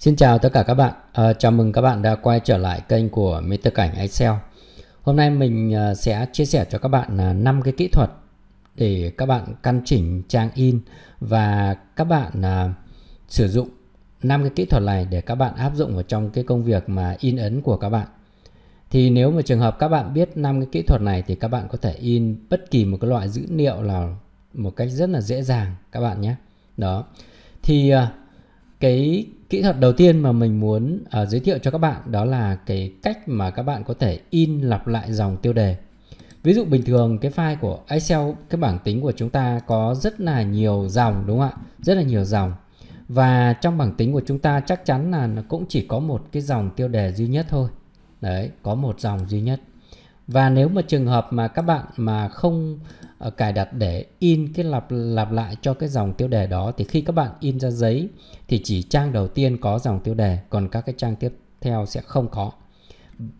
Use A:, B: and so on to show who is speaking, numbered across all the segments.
A: Xin chào tất cả các bạn, à, chào mừng các bạn đã quay trở lại kênh của Mr. Cảnh Excel Hôm nay mình ờ, sẽ chia sẻ cho các bạn 5 ờ, cái kỹ thuật để các bạn căn chỉnh trang in và các bạn à, sử dụng 5 cái kỹ thuật này để các bạn áp dụng vào trong cái công việc mà in ấn của các bạn thì nếu mà trường hợp các bạn biết năm cái kỹ thuật này thì các bạn có thể in bất kỳ một cái loại dữ liệu nào một cách rất là dễ dàng các bạn nhé đó thì à, cái kỹ thuật đầu tiên mà mình muốn uh, giới thiệu cho các bạn đó là cái cách mà các bạn có thể in lặp lại dòng tiêu đề ví dụ bình thường cái file của excel cái bảng tính của chúng ta có rất là nhiều dòng đúng không ạ rất là nhiều dòng và trong bảng tính của chúng ta chắc chắn là nó cũng chỉ có một cái dòng tiêu đề duy nhất thôi đấy có một dòng duy nhất và nếu mà trường hợp mà các bạn mà không uh, cài đặt để in cái lặp lặp lại cho cái dòng tiêu đề đó thì khi các bạn in ra giấy thì chỉ trang đầu tiên có dòng tiêu đề còn các cái trang tiếp theo sẽ không có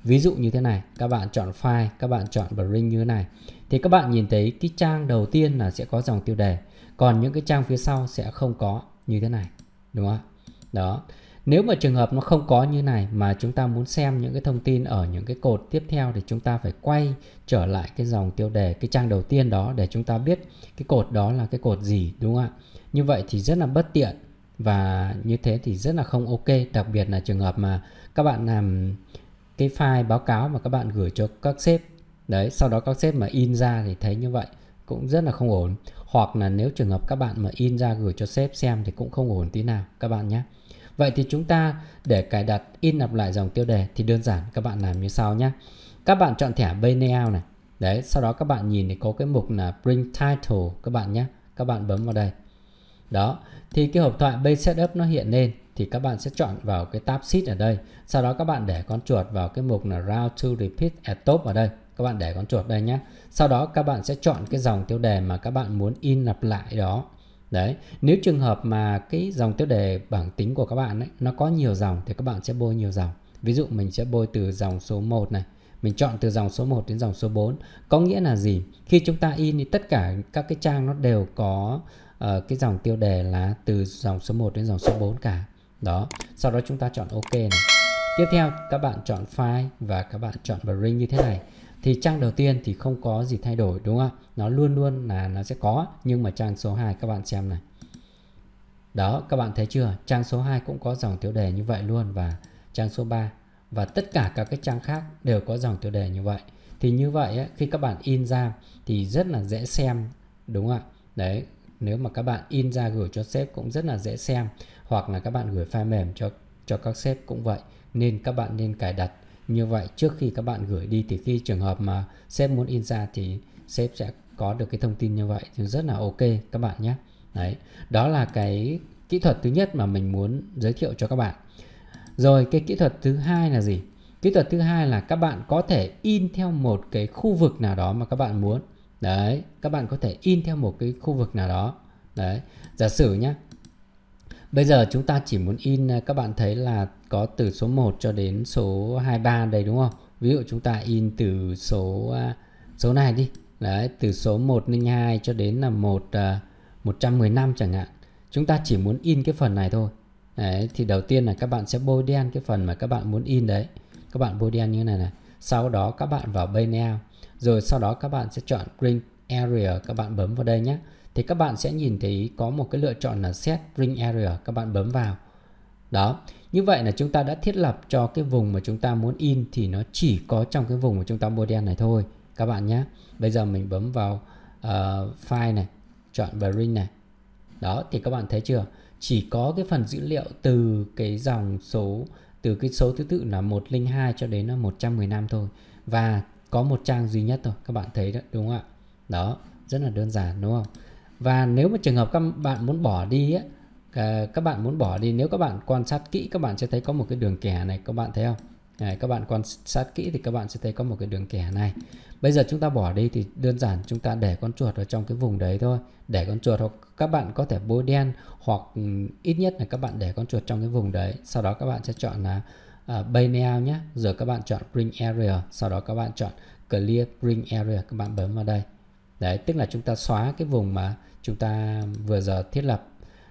A: ví dụ như thế này các bạn chọn file các bạn chọn bring như thế này thì các bạn nhìn thấy cái trang đầu tiên là sẽ có dòng tiêu đề còn những cái trang phía sau sẽ không có như thế này đúng không đó nếu mà trường hợp nó không có như này mà chúng ta muốn xem những cái thông tin ở những cái cột tiếp theo thì chúng ta phải quay trở lại cái dòng tiêu đề cái trang đầu tiên đó để chúng ta biết cái cột đó là cái cột gì đúng không ạ như vậy thì rất là bất tiện và như thế thì rất là không ok đặc biệt là trường hợp mà các bạn làm cái file báo cáo mà các bạn gửi cho các sếp đấy sau đó các sếp mà in ra thì thấy như vậy cũng rất là không ổn hoặc là nếu trường hợp các bạn mà in ra gửi cho sếp xem thì cũng không ổn tí nào các bạn nhé Vậy thì chúng ta để cài đặt in nạp lại dòng tiêu đề thì đơn giản các bạn làm như sau nhé. Các bạn chọn thẻ Payout này. Đấy, sau đó các bạn nhìn thì có cái mục là Print Title các bạn nhé. Các bạn bấm vào đây. Đó, thì cái hộp thoại Base Setup nó hiện lên thì các bạn sẽ chọn vào cái tab sheet ở đây. Sau đó các bạn để con chuột vào cái mục là Round to Repeat at Top ở đây. Các bạn để con chuột đây nhé. Sau đó các bạn sẽ chọn cái dòng tiêu đề mà các bạn muốn in lặp lại đó Đấy, nếu trường hợp mà cái dòng tiêu đề bảng tính của các bạn ấy, nó có nhiều dòng thì các bạn sẽ bôi nhiều dòng. Ví dụ mình sẽ bôi từ dòng số 1 này, mình chọn từ dòng số 1 đến dòng số 4. Có nghĩa là gì? Khi chúng ta in thì tất cả các cái trang nó đều có uh, cái dòng tiêu đề là từ dòng số 1 đến dòng số 4 cả. Đó, sau đó chúng ta chọn OK này. Tiếp theo các bạn chọn file và các bạn chọn bring như thế này thì trang đầu tiên thì không có gì thay đổi đúng không ạ nó luôn luôn là nó sẽ có nhưng mà trang số 2 các bạn xem này đó các bạn thấy chưa trang số 2 cũng có dòng tiêu đề như vậy luôn và trang số 3 và tất cả các cái trang khác đều có dòng tiêu đề như vậy thì như vậy ấy, khi các bạn in ra thì rất là dễ xem đúng không ạ đấy nếu mà các bạn in ra gửi cho sếp cũng rất là dễ xem hoặc là các bạn gửi file mềm cho cho các sếp cũng vậy nên các bạn nên cài đặt như vậy trước khi các bạn gửi đi thì khi trường hợp mà sếp muốn in ra thì sếp sẽ có được cái thông tin như vậy thì rất là ok các bạn nhé đấy đó là cái kỹ thuật thứ nhất mà mình muốn giới thiệu cho các bạn rồi cái kỹ thuật thứ hai là gì kỹ thuật thứ hai là các bạn có thể in theo một cái khu vực nào đó mà các bạn muốn đấy các bạn có thể in theo một cái khu vực nào đó đấy giả sử nhé bây giờ chúng ta chỉ muốn in các bạn thấy là có từ số 1 cho đến số 23 đây đúng không? Ví dụ chúng ta in từ số à, số này đi. Đấy, từ số 102 cho đến là 1 115 à, chẳng hạn. Chúng ta chỉ muốn in cái phần này thôi. Đấy, thì đầu tiên là các bạn sẽ bôi đen cái phần mà các bạn muốn in đấy. Các bạn bôi đen như thế này này. Sau đó các bạn vào Beneal. Rồi sau đó các bạn sẽ chọn Print Area. Các bạn bấm vào đây nhé. Thì các bạn sẽ nhìn thấy có một cái lựa chọn là Set Print Area. Các bạn bấm vào. Đó. Như vậy là chúng ta đã thiết lập cho cái vùng mà chúng ta muốn in thì nó chỉ có trong cái vùng mà chúng ta mua đen này thôi các bạn nhé. Bây giờ mình bấm vào uh, file này, chọn ring này. Đó thì các bạn thấy chưa? Chỉ có cái phần dữ liệu từ cái dòng số từ cái số thứ tự là 102 cho đến là 115 thôi và có một trang duy nhất thôi các bạn thấy đó đúng không ạ? Đó, rất là đơn giản đúng không? Và nếu mà trường hợp các bạn muốn bỏ đi ấy, các bạn muốn bỏ đi nếu các bạn quan sát kỹ các bạn sẽ thấy có một cái đường kẻ này các bạn thấy không Đấy, các bạn quan sát kỹ thì các bạn sẽ thấy có một cái đường kẻ này bây giờ chúng ta bỏ đi thì đơn giản chúng ta để con chuột ở trong cái vùng đấy thôi để con chuột hoặc các bạn có thể bôi đen hoặc ít nhất là các bạn để con chuột trong cái vùng đấy sau đó các bạn sẽ chọn là uh, Baynow nhé rồi các bạn chọn Bring Area sau đó các bạn chọn Clear Bring Area các bạn bấm vào đây đấy tức là chúng ta xóa cái vùng mà chúng ta vừa giờ thiết lập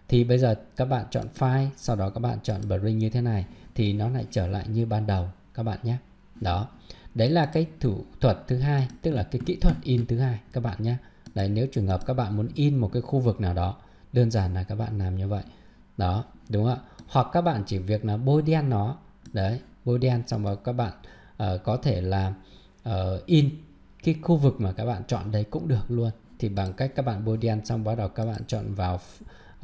A: thì bây giờ các bạn chọn file sau đó các bạn chọn bring như thế này thì nó lại trở lại như ban đầu các bạn nhé đó đấy là cái thủ thuật thứ hai tức là cái kỹ thuật in thứ hai các bạn nhé đấy nếu trường hợp các bạn muốn in một cái khu vực nào đó đơn giản là các bạn làm như vậy đó đúng không ạ hoặc các bạn chỉ việc là bôi đen nó đấy bôi đen xong rồi các bạn uh, có thể là uh, in cái khu vực mà các bạn chọn đấy cũng được luôn thì bằng cách các bạn bôi đen xong bắt đầu các bạn chọn vào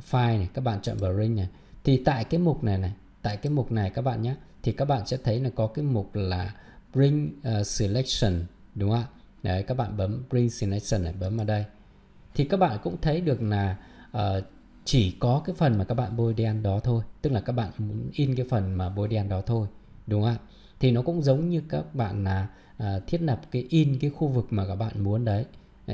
A: file này các bạn chọn vào ring này thì tại cái mục này này tại cái mục này các bạn nhé thì các bạn sẽ thấy là có cái mục là bring uh, selection đúng không ạ đấy các bạn bấm bring selection này bấm vào đây thì các bạn cũng thấy được là uh, chỉ có cái phần mà các bạn bôi đen đó thôi tức là các bạn muốn in cái phần mà bôi đen đó thôi đúng không ạ thì nó cũng giống như các bạn là uh, thiết lập cái in cái khu vực mà các bạn muốn đấy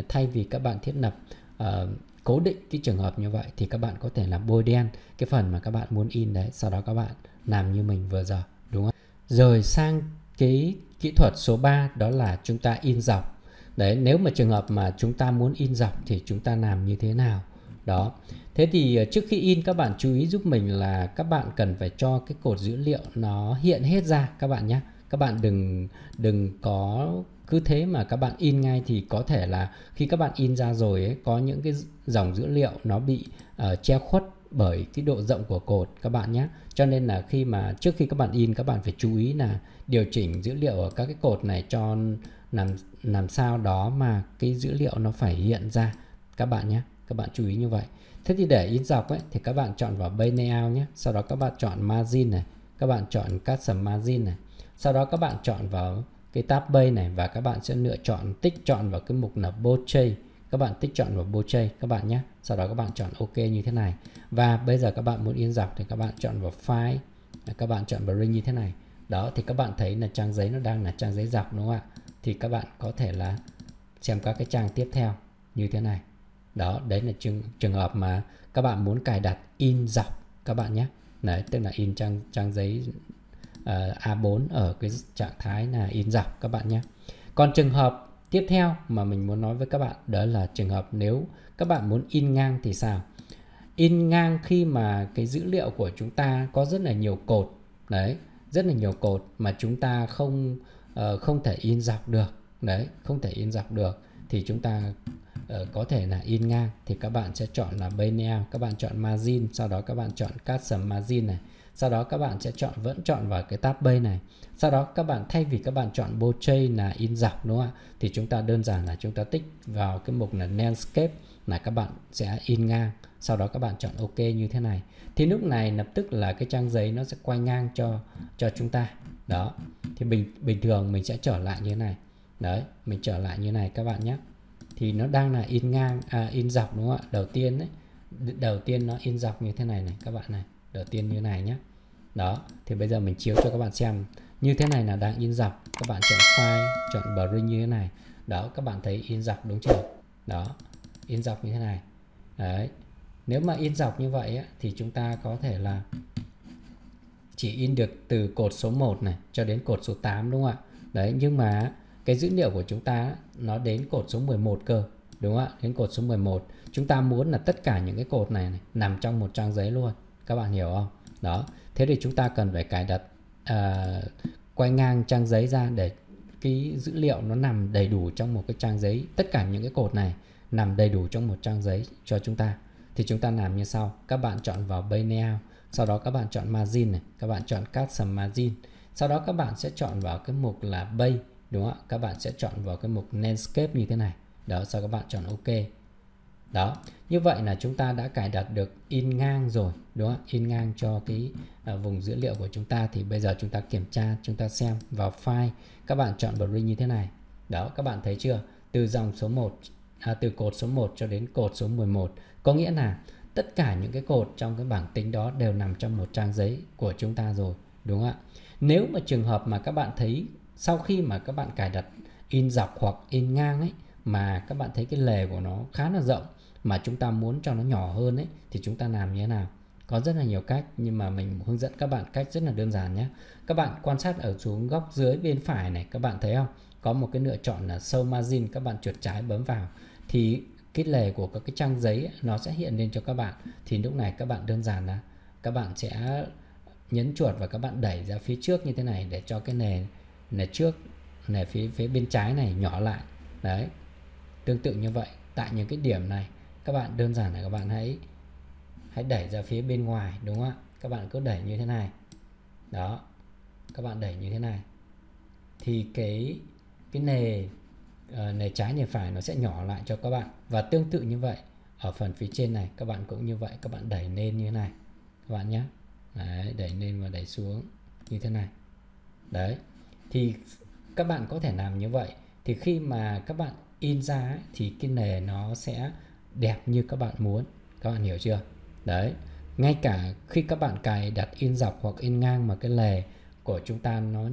A: thay vì các bạn thiết lập uh, cố định cái trường hợp như vậy thì các bạn có thể làm bôi đen cái phần mà các bạn muốn in đấy sau đó các bạn làm như mình vừa giờ đúng không rồi sang cái kỹ thuật số 3 đó là chúng ta in dọc đấy nếu mà trường hợp mà chúng ta muốn in dọc thì chúng ta làm như thế nào đó thế thì ờ, trước khi in các bạn chú ý giúp mình là các bạn cần phải cho cái cột dữ liệu nó hiện hết ra các bạn nhé các bạn đừng đừng có cứ thế mà các bạn in ngay thì có thể là khi các bạn in ra rồi ấy, có những cái dòng dữ liệu nó bị uh, che khuất bởi cái độ rộng của cột các bạn nhé cho nên là khi mà trước khi các bạn in các bạn phải chú ý là điều chỉnh dữ liệu ở các cái cột này cho làm làm sao đó mà cái dữ liệu nó phải hiện ra các bạn nhé các bạn chú ý như vậy thế thì để in dọc ấy thì các bạn chọn vào bay layout nhé sau đó các bạn chọn margin này các bạn chọn custom margin này sau đó các bạn chọn vào cái tab bay này và các bạn sẽ lựa chọn tích chọn vào cái mục là Bochay các bạn tích chọn vào Bochay các bạn nhé sau đó các bạn chọn OK như thế này và bây giờ các bạn muốn in dọc thì các bạn chọn vào file các bạn chọn vào ring như thế này đó thì các bạn thấy là trang giấy nó đang là trang giấy dọc đúng không ạ thì các bạn có thể là xem các cái trang tiếp theo như thế này đó đấy là trường trường hợp mà các bạn muốn cài đặt in dọc các bạn nhé đấy tức là in trang trang giấy Ờ, A4 ở cái trạng thái là in dọc các bạn nhé. Còn trường hợp tiếp theo mà mình muốn nói với các bạn đó là trường hợp nếu các bạn muốn in ngang thì sao? In ngang khi mà cái dữ liệu của chúng ta có rất là nhiều cột đấy, rất là nhiều cột mà chúng ta không uh, không thể in dọc được đấy, không thể in dọc được thì chúng ta uh, có thể là in ngang thì các bạn sẽ chọn là bên các bạn chọn margin sau đó các bạn chọn custom margin này sau đó các bạn sẽ chọn vẫn chọn vào cái tab bay này sau đó các bạn thay vì các bạn chọn bow tray là in dọc đúng không ạ thì chúng ta đơn giản là chúng ta tích vào cái mục là landscape là các bạn sẽ in ngang sau đó các bạn chọn ok như thế này thì lúc này lập tức là cái trang giấy nó sẽ quay ngang cho cho chúng ta đó thì bình bình thường mình sẽ trở lại như thế này đấy mình trở lại như này các bạn nhé thì nó đang là in ngang à, in dọc đúng không ạ đầu tiên đấy đầu tiên nó in dọc như thế này này các bạn này đầu tiên như này nhé đó thì bây giờ mình chiếu cho các bạn xem như thế này là đang in dọc các bạn chọn file chọn bridge như thế này đó các bạn thấy in dọc đúng chưa đó in dọc như thế này đấy nếu mà in dọc như vậy á, thì chúng ta có thể là chỉ in được từ cột số 1 này cho đến cột số 8 đúng không ạ đấy nhưng mà cái dữ liệu của chúng ta nó đến cột số 11 cơ đúng không ạ đến cột số 11 chúng ta muốn là tất cả những cái cột này, này nằm trong một trang giấy luôn các bạn hiểu không đó thế thì chúng ta cần phải cài đặt uh, quay ngang trang giấy ra để cái dữ liệu nó nằm đầy đủ trong một cái trang giấy tất cả những cái cột này nằm đầy đủ trong một trang giấy cho chúng ta thì chúng ta làm như sau các bạn chọn vào layout sau đó các bạn chọn margin này các bạn chọn custom margin sau đó các bạn sẽ chọn vào cái mục là bay đúng không ạ các bạn sẽ chọn vào cái mục landscape như thế này đó sau các bạn chọn ok đó như vậy là chúng ta đã cài đặt được in ngang rồi đúng không in ngang cho cái uh, vùng dữ liệu của chúng ta thì bây giờ chúng ta kiểm tra chúng ta xem vào file các bạn chọn bridge như thế này đó các bạn thấy chưa từ dòng số 1 à, từ cột số 1 cho đến cột số 11 có nghĩa là tất cả những cái cột trong cái bảng tính đó đều nằm trong một trang giấy của chúng ta rồi đúng không ạ nếu mà trường hợp mà các bạn thấy sau khi mà các bạn cài đặt in dọc hoặc in ngang ấy mà các bạn thấy cái lề của nó khá là rộng mà chúng ta muốn cho nó nhỏ hơn ấy thì chúng ta làm như thế nào có rất là nhiều cách nhưng mà mình hướng dẫn các bạn cách rất là đơn giản nhé các bạn quan sát ở xuống góc dưới bên phải này các bạn thấy không có một cái lựa chọn là sâu margin các bạn chuột trái bấm vào thì cái lề của các cái trang giấy nó sẽ hiện lên cho các bạn thì lúc này các bạn đơn giản là các bạn sẽ nhấn chuột và các bạn đẩy ra phía trước như thế này để cho cái nền nền trước nền phía phía bên trái này nhỏ lại đấy tương tự như vậy tại những cái điểm này các bạn đơn giản là các bạn hãy hãy đẩy ra phía bên ngoài đúng không ạ các bạn cứ đẩy như thế này đó các bạn đẩy như thế này thì cái cái nề uh, nề trái nề phải nó sẽ nhỏ lại cho các bạn và tương tự như vậy ở phần phía trên này các bạn cũng như vậy các bạn đẩy lên như thế này các bạn nhé đấy, đẩy lên và đẩy xuống như thế này đấy thì các bạn có thể làm như vậy thì khi mà các bạn in ra ấy, thì cái nề nó sẽ đẹp như các bạn muốn các bạn hiểu chưa đấy ngay cả khi các bạn cài đặt in dọc hoặc in ngang mà cái lề của chúng ta nó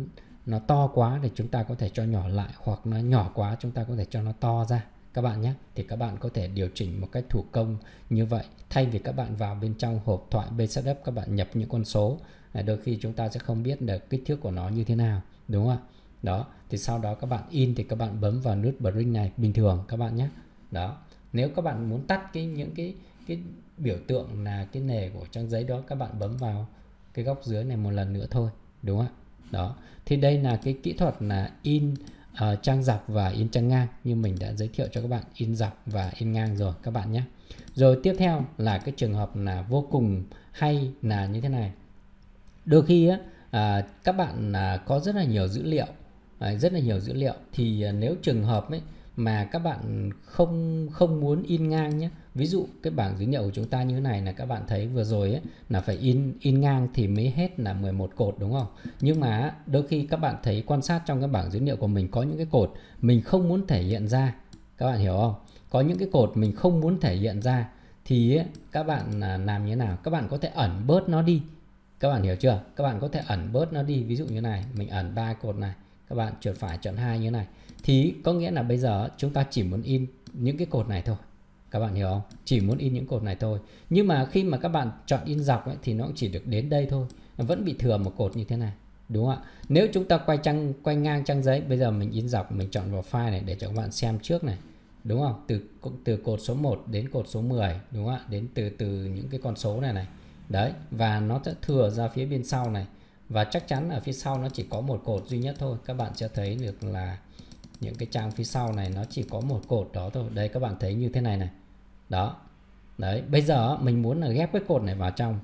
A: nó to quá thì chúng ta có thể cho nhỏ lại hoặc nó nhỏ quá chúng ta có thể cho nó to ra các bạn nhé thì các bạn có thể điều chỉnh một cách thủ công như vậy thay vì các bạn vào bên trong hộp thoại setup các bạn nhập những con số đôi khi chúng ta sẽ không biết được kích thước của nó như thế nào đúng không ạ đó thì sau đó các bạn in thì các bạn bấm vào nút bring này bình thường các bạn nhé đó nếu các bạn muốn tắt cái những cái cái biểu tượng là cái nề của trang giấy đó các bạn bấm vào cái góc dưới này một lần nữa thôi đúng không ạ đó thì đây là cái kỹ thuật là in uh, trang dọc và in trang ngang như mình đã giới thiệu cho các bạn in dọc và in ngang rồi các bạn nhé rồi tiếp theo là cái trường hợp là vô cùng hay là như thế này đôi khi á, uh, các bạn uh, có rất là nhiều dữ liệu uh, rất là nhiều dữ liệu thì uh, nếu trường hợp ấy mà các bạn không không muốn in ngang nhé ví dụ cái bảng dữ liệu của chúng ta như thế này là các bạn thấy vừa rồi ấy, là phải in in ngang thì mới hết là 11 cột đúng không nhưng mà đôi khi các bạn thấy quan sát trong cái bảng dữ liệu của mình có những cái cột mình không muốn thể hiện ra các bạn hiểu không có những cái cột mình không muốn thể hiện ra thì ấy, các bạn à, làm như thế nào các bạn có thể ẩn bớt nó đi các bạn hiểu chưa các bạn có thể ẩn bớt nó đi ví dụ như này mình ẩn ba cột này các bạn trượt phải chọn hai như này thì có nghĩa là bây giờ chúng ta chỉ muốn in những cái cột này thôi các bạn hiểu không chỉ muốn in những cột này thôi nhưng mà khi mà các bạn chọn in dọc ấy, thì nó cũng chỉ được đến đây thôi vẫn bị thừa một cột như thế này đúng không ạ nếu chúng ta quay trang quay ngang trang giấy bây giờ mình in dọc mình chọn vào file này để cho các bạn xem trước này đúng không từ từ cột số 1 đến cột số 10 đúng không ạ đến từ từ những cái con số này này đấy và nó sẽ thừa ra phía bên sau này và chắc chắn ở phía sau nó chỉ có một cột duy nhất thôi các bạn sẽ thấy được là những cái trang phía sau này nó chỉ có một cột đó thôi đây các bạn thấy như thế này này đó đấy bây giờ mình muốn là ghép cái cột này vào trong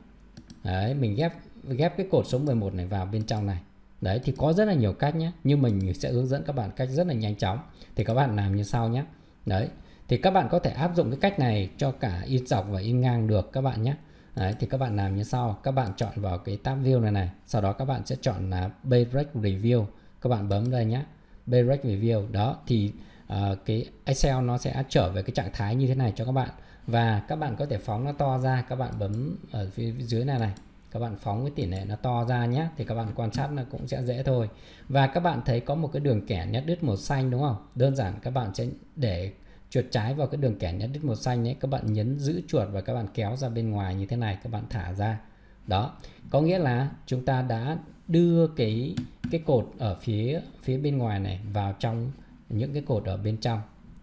A: đấy mình ghép ghép cái cột số 11 này vào bên trong này đấy thì có rất là nhiều cách nhé nhưng mình sẽ hướng dẫn các bạn cách rất là nhanh chóng thì các bạn làm như sau nhé đấy thì các bạn có thể áp dụng cái cách này cho cả in dọc và in ngang được các bạn nhé Đấy, thì các bạn làm như sau các bạn chọn vào cái tab view này này sau đó các bạn sẽ chọn là break review các bạn bấm đây nhé direct review đó thì uh, cái Excel nó sẽ trở về cái trạng thái như thế này cho các bạn và các bạn có thể phóng nó to ra các bạn bấm ở phía dưới này này các bạn phóng cái tỷ lệ nó to ra nhé thì các bạn quan sát nó cũng sẽ dễ thôi và các bạn thấy có một cái đường kẻ nhát đứt màu xanh đúng không đơn giản các bạn sẽ để chuột trái vào cái đường kẻ nhát đứt màu xanh ấy các bạn nhấn giữ chuột và các bạn kéo ra bên ngoài như thế này các bạn thả ra đó có nghĩa là chúng ta đã đưa cái cái cột ở phía phía bên ngoài này vào trong những cái cột ở bên trong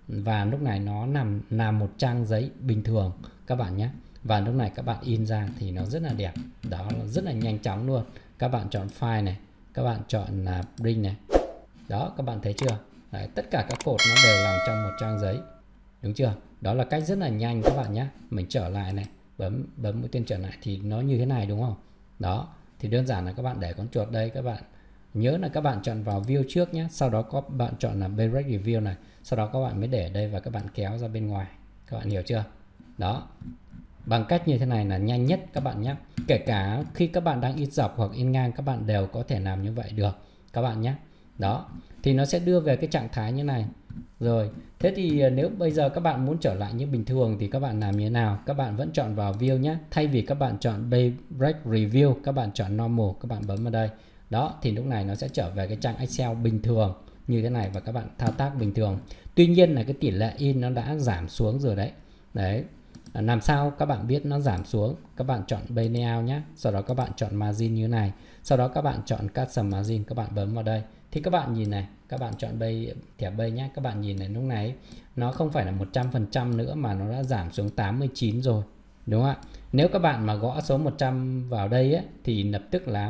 A: và lúc này nó nằm làm một trang giấy bình thường các bạn nhé và lúc này các bạn in ra thì nó rất là đẹp đó rất là nhanh chóng luôn các bạn chọn file này các bạn chọn là print này đó các bạn thấy chưa Đấy, tất cả các cột nó đều làm trong một trang giấy đúng chưa đó là cách rất là nhanh các bạn nhé mình trở lại này bấm bấm mũi tên trở lại thì nó như thế này đúng không đó thì đơn giản là các bạn để con chuột đây các bạn nhớ là các bạn chọn vào view trước nhé sau đó các bạn chọn là direct review này sau đó các bạn mới để đây và các bạn kéo ra bên ngoài các bạn hiểu chưa đó bằng cách như thế này là nhanh nhất các bạn nhé kể cả khi các bạn đang in dọc hoặc in ngang các bạn đều có thể làm như vậy được các bạn nhé đó thì nó sẽ đưa về cái trạng thái như này rồi thế thì à, nếu bây giờ các bạn muốn trở lại như bình thường thì các bạn làm như thế nào các bạn vẫn chọn vào view nhé thay vì các bạn chọn break review các bạn chọn normal các bạn bấm vào đây đó thì lúc này nó sẽ trở về cái trang excel bình thường như thế này và các bạn thao tác bình thường tuy nhiên là cái tỷ lệ in nó đã giảm xuống rồi đấy đấy À, làm sao các bạn biết nó giảm xuống các bạn chọn bay layout nhé sau đó các bạn chọn margin như này sau đó các bạn chọn custom margin các bạn bấm vào đây thì các bạn nhìn này các bạn chọn bay thẻ bay nhé các bạn nhìn này lúc này nó không phải là 100% nữa mà nó đã giảm xuống 89 rồi đúng không ạ nếu các bạn mà gõ số 100 vào đây ấy, thì lập tức là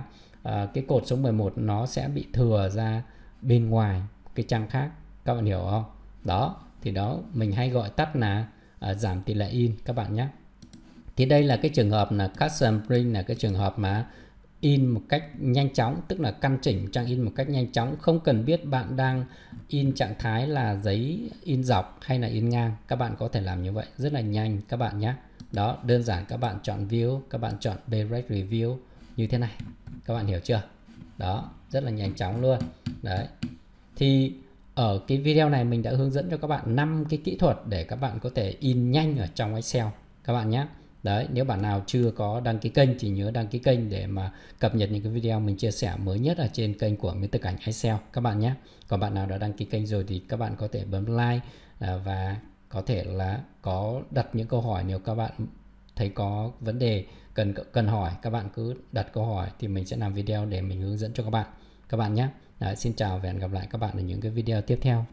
A: uh, cái cột số 11 nó sẽ bị thừa ra bên ngoài cái trang khác các bạn hiểu không đó thì đó mình hay gọi tắt là À, giảm tỷ lệ in các bạn nhé. Thì đây là cái trường hợp là custom print là cái trường hợp mà in một cách nhanh chóng tức là căn chỉnh trang in một cách nhanh chóng không cần biết bạn đang in trạng thái là giấy in dọc hay là in ngang các bạn có thể làm như vậy rất là nhanh các bạn nhé đó đơn giản các bạn chọn view các bạn chọn direct review như thế này các bạn hiểu chưa đó rất là nhanh chóng luôn đấy thì ở cái video này mình đã hướng dẫn cho các bạn 5 cái kỹ thuật để các bạn có thể in nhanh ở trong Excel các bạn nhé. Đấy, nếu bạn nào chưa có đăng ký kênh thì nhớ đăng ký kênh để mà cập nhật những cái video mình chia sẻ mới nhất ở trên kênh của Miễn Thực Cảnh Excel các bạn nhé. Còn bạn nào đã đăng ký kênh rồi thì các bạn có thể bấm like à, và có thể là có đặt những câu hỏi nếu các bạn thấy có vấn đề cần cần hỏi các bạn cứ đặt câu hỏi thì mình sẽ làm video để mình hướng dẫn cho các bạn các bạn nhé Đấy, xin chào và hẹn gặp lại các bạn ở những cái video tiếp theo